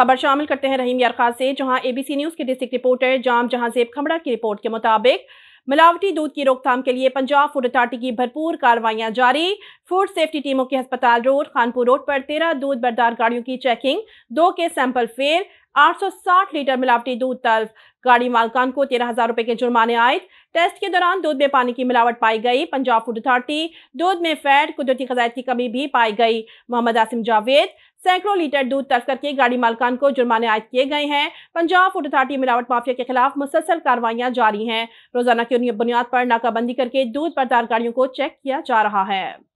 खबर शामिल करते हैं रहीम यार खान से जहां एबीसी न्यूज़ के डिस्ट्रिक्ट रिपोर्टर जाम जेब खमड़ा की रिपोर्ट के मुताबिक मिलावटी दूध की रोकथाम के लिए पंजाब फूड अथॉरिटी की भरपूर कार्रवाइयां जारी फूड सेफ्टी टीमों के अस्पताल रोड खानपुर रोड पर तेरह दूध बरदार गाड़ियों की चेकिंग दो के सैंपल फेल 860 लीटर मिलावटी दूध तल्फ गाड़ी मालकान को तेरह हजार रुपए के जुर्माने आए टेस्ट के दौरान दूध में पानी की मिलावट पाई गई पंजाब फूड अथॉरिटी दूध में फैट कुदरती गजायत की कमी भी पाई गई मोहम्मद आसिम जावेद सैकड़ों लीटर दूध तस्कर के गाड़ी मालकान को जुर्माने आयद किए गए हैं पंजाब फूड अथॉरिटी मिलावट माफिया के खिलाफ मुसलसल कार्रवाइयां जारी हैं रोजाना की बुनियाद पर नाकाबंदी करके दूध बरदार गाड़ियों को चेक किया जा रहा है